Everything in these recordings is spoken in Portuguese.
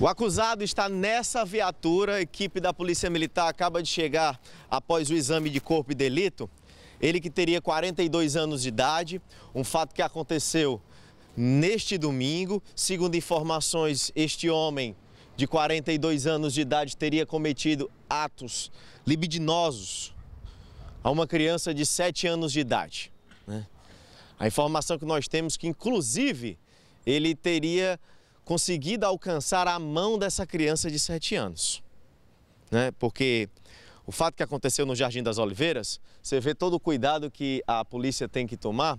O acusado está nessa viatura, a equipe da Polícia Militar acaba de chegar após o exame de corpo e delito. Ele que teria 42 anos de idade, um fato que aconteceu neste domingo. Segundo informações, este homem de 42 anos de idade teria cometido atos libidinosos a uma criança de 7 anos de idade. Né? A informação que nós temos que, inclusive, ele teria conseguido alcançar a mão dessa criança de 7 anos. Né? Porque o fato que aconteceu no Jardim das Oliveiras, você vê todo o cuidado que a polícia tem que tomar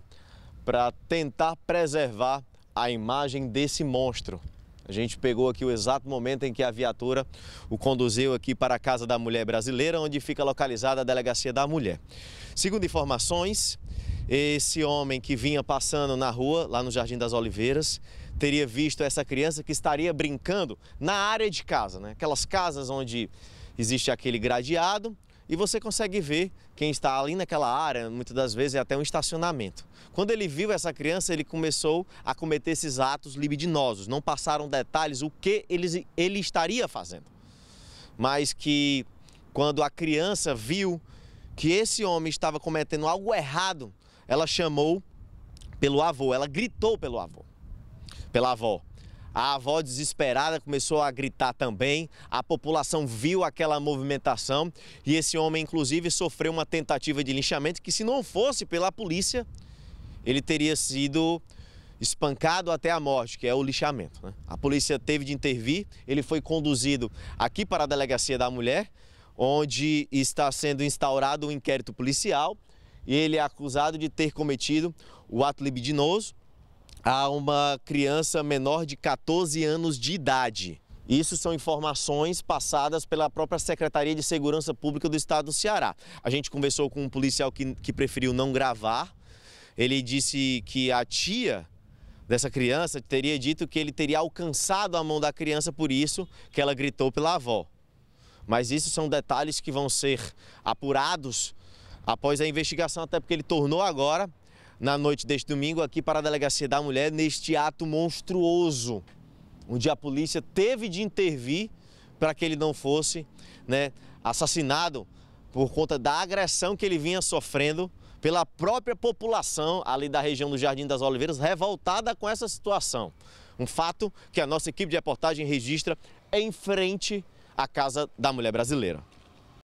para tentar preservar a imagem desse monstro. A gente pegou aqui o exato momento em que a viatura o conduziu aqui para a Casa da Mulher Brasileira, onde fica localizada a Delegacia da Mulher. Segundo informações, esse homem que vinha passando na rua, lá no Jardim das Oliveiras, teria visto essa criança que estaria brincando na área de casa, né? Aquelas casas onde existe aquele gradeado e você consegue ver quem está ali naquela área, muitas das vezes é até um estacionamento. Quando ele viu essa criança, ele começou a cometer esses atos libidinosos, não passaram detalhes o que ele, ele estaria fazendo. Mas que quando a criança viu que esse homem estava cometendo algo errado, ela chamou pelo avô, ela gritou pelo avô pela avó. A avó desesperada começou a gritar também. A população viu aquela movimentação e esse homem, inclusive, sofreu uma tentativa de linchamento que, se não fosse pela polícia, ele teria sido espancado até a morte, que é o lixamento. Né? A polícia teve de intervir, ele foi conduzido aqui para a delegacia da mulher, onde está sendo instaurado um inquérito policial e ele é acusado de ter cometido o ato libidinoso, a uma criança menor de 14 anos de idade. Isso são informações passadas pela própria Secretaria de Segurança Pública do Estado do Ceará. A gente conversou com um policial que, que preferiu não gravar. Ele disse que a tia dessa criança teria dito que ele teria alcançado a mão da criança por isso que ela gritou pela avó. Mas isso são detalhes que vão ser apurados após a investigação, até porque ele tornou agora na noite deste domingo aqui para a Delegacia da Mulher neste ato monstruoso, onde a polícia teve de intervir para que ele não fosse né, assassinado por conta da agressão que ele vinha sofrendo pela própria população ali da região do Jardim das Oliveiras, revoltada com essa situação. Um fato que a nossa equipe de reportagem registra em frente à Casa da Mulher Brasileira.